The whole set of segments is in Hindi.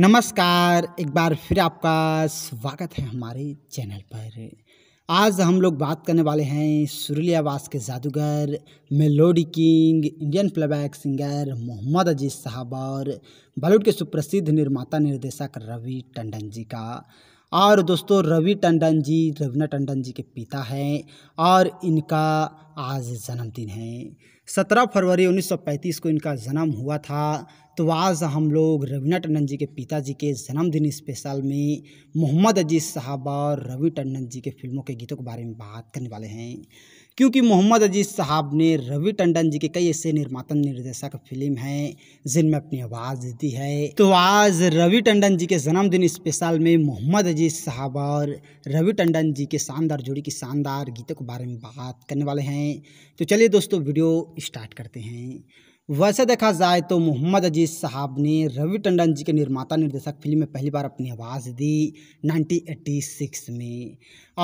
नमस्कार एक बार फिर आपका स्वागत है हमारे चैनल पर आज हम लोग बात करने वाले हैं सुरलियावास के जादूगर melody king Indian playback singer Mohammed Aziz साहब और बॉलीवुड के सुप्रसिद्ध निर्माता निर्देशक रवि टंडन जी का और दोस्तों रवि टंडन जी रवीना टंडन जी के पिता हैं और इनका आज जन्मदिन है 17 फरवरी 1935 को इनका जन्म हुआ था तो आज हम लोग रवि टंडन जी के पिताजी के जन्मदिन स्पेशल में मोहम्मद अजीज साहब और रवि टंडन जी के फिल्मों के गीतों के बारे में बात करने वाले हैं क्योंकि मोहम्मद अजीज साहब ने रवि टंडन जी के कई ऐसे निर्माता निर्देशक फिल्म हैं जिनमें अपनी आवाज़ दी है तो आज रवि टंडन जी के जन्मदिन स्पेशल में मोहम्मद अजीज साहब और रवि टंडन जी के शानदार जोड़ी की शानदार गीतों के बारे में बात करने वाले हैं हैं तो चलिए दोस्तों वीडियो स्टार्ट करते हैं वैसे देखा जाए तो मोहम्मद अजीज़ साहब ने रवि टंडन जी के निर्माता निर्देशक फिल्म में पहली बार अपनी आवाज़ दी 1986 में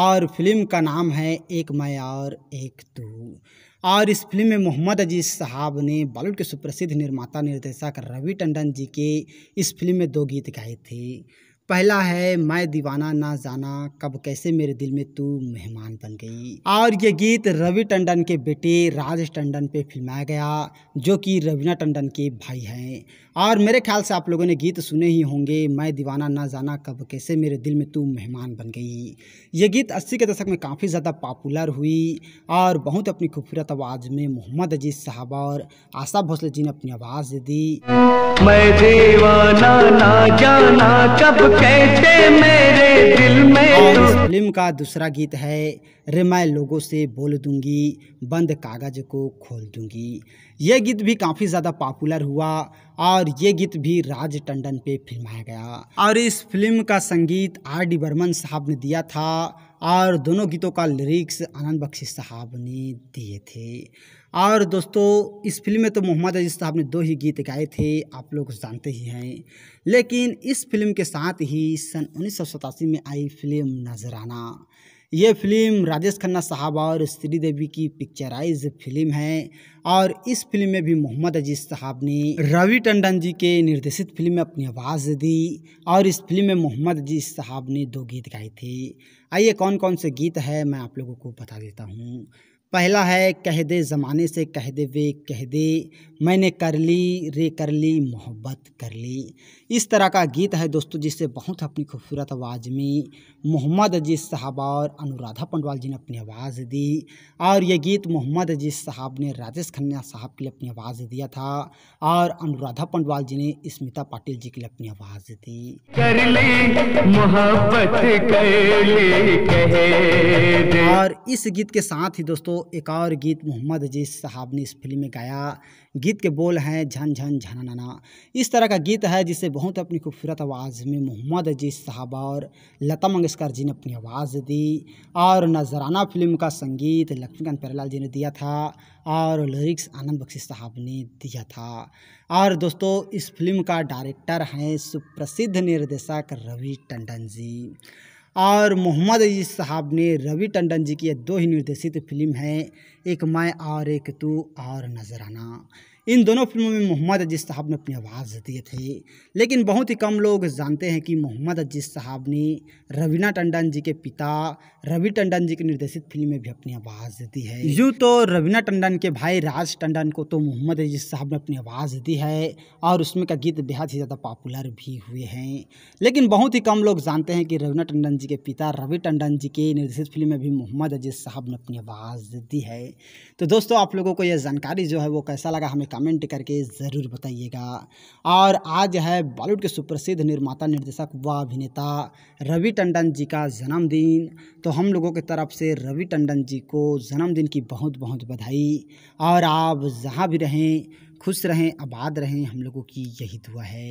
और फिल्म का नाम है एक मैं और एक तू और इस फिल्म में मोहम्मद अजीज़ साहब ने बॉलीवुड के सुप्रसिद्ध निर्माता निर्देशक रवि टंडन जी के इस फिल्म में दो गीत गाए थे पहला है मैं दीवाना ना जाना कब कैसे मेरे दिल में तू मेहमान बन गई और ये गीत रवि टंडन के बेटे राज टंडन पे फिल्माया गया जो कि रवीना टंडन के भाई हैं और मेरे ख्याल से आप लोगों ने गीत सुने ही होंगे मैं दीवाना ना जाना कब कैसे मेरे दिल में तू मेहमान बन गई ये गीत अस्सी के दशक में काफ़ी ज़्यादा पॉपुलर हुई और बहुत अपनी खूबसूरत आवाज़ में मोहम्मद अजीज साहब और आशा भोसले जी ने अपनी आवाज़ दी मैं देवाना ना जाना कब कैसे मेरे दिल में फिल्म का दूसरा गीत है रे मैं लोगों से बोल दूंगी बंद कागज को खोल दूंगी ये गीत भी काफ़ी ज़्यादा पॉपुलर हुआ और ये गीत भी राज टंडन पे फिल्माया गया और इस फिल्म का संगीत आर डी बर्मन साहब ने दिया था और दोनों गीतों का लिरिक्स आनंद बख्शी साहब ने दिए थे और दोस्तों इस फिल्म में तो मोहम्मद अजीज़ साहब ने दो ही गीत गाए थे आप लोग जानते ही हैं लेकिन इस फिल्म के साथ ही सन उन्नीस में आई फिल्म नजराना ये फिल्म राजेश खन्ना साहब और श्रीदेवी की पिक्चराइज फिल्म है और इस फिल्म में भी मोहम्मद अजीज़ साहब ने रवि टंडन जी के निर्देशित फिल्म में अपनी आवाज़ दी और इस फिल्म में मोहम्मद अजीज़ साहब ने दो गीत गाए थे आइए कौन कौन से गीत है मैं आप लोगों को बता देता हूँ पहला है कह दे ज़माने से कह दे वे कह दे मैंने कर ली रे कर ली मोहब्बत कर ली इस तरह का गीत है दोस्तों जिसे बहुत अपनी खूबसूरत आवाज़ में मोहम्मद अजीज़ साहब और अनुराधा पंडवाल जी ने अपनी आवाज़ दी और ये गीत मोहम्मद अजीज़ साहब ने राजेश खन्ना साहब के लिए अपनी आवाज़ दिया था और अनुराधा पंडवाल जी ने स्मिता पाटिल जी के लिए अपनी आवाज़ दी कर ली, मोहब्बत और इस गीत के साथ ही दोस्तों एक और गीत मोहम्मद अजीज साहब ने इस फिल्म में गाया गीत के बोल हैं झन झन नाना इस तरह का गीत है जिसे बहुत अपनी खूबसूरत आवाज़ में मोहम्मद अजीज साहब और लता मंगेशकर जी ने अपनी आवाज़ दी और नजराना फिल्म का संगीत लक्ष्मीकांत प्यारेलाल जी ने दिया था और लिरिक्स आनंद बख्शी साहब ने दिया था और दोस्तों इस फिल्म का डायरेक्टर हैं सुप्रसिद्ध निर्देशक रवि टंडन जी और मोहम्मद अजीज साहब ने रवि टंडन जी की दो ही निर्देशित फिल्म है एक मैं और एक तू और नजराना इन दोनों फिल्मों में मोहम्मद अजीज़ साहब ने अपनी आवाज़ दिए थे लेकिन बहुत ही कम लोग जानते हैं कि मोहम्मद अजीज़ साहब ने रवीना टंडन जी के पिता रवि टंडन जी की निर्देशित फिल्म में भी अपनी आवाज़ दी है यूँ तो रवीना टंडन के भाई राज टंडन को तो मोहम्मद अजीज़ साहब ने अपनी आवाज़ दी है और उसमें का गीत बेहद ही ज़्यादा पॉपुलर भी हुए हैं लेकिन बहुत ही कम लोग जानते हैं कि रवीना टंडन जी के पिता रवि टंडन जी के निर्देशित फिल्म में भी मोहम्मद अजीज़ साहब ने अपनी आवाज़ दी है तो दोस्तों आप लोगों को यह जानकारी जो है वो कैसा लगा हमें कमेंट करके ज़रूर बताइएगा और आज है बॉलीवुड के सुप्रसिद्ध निर्माता निर्देशक व अभिनेता रवि टंडन जी का जन्मदिन तो हम लोगों की तरफ से रवि टंडन जी को जन्मदिन की बहुत बहुत बधाई और आप जहाँ भी रहें खुश रहें आबाद रहें हम लोगों की यही दुआ है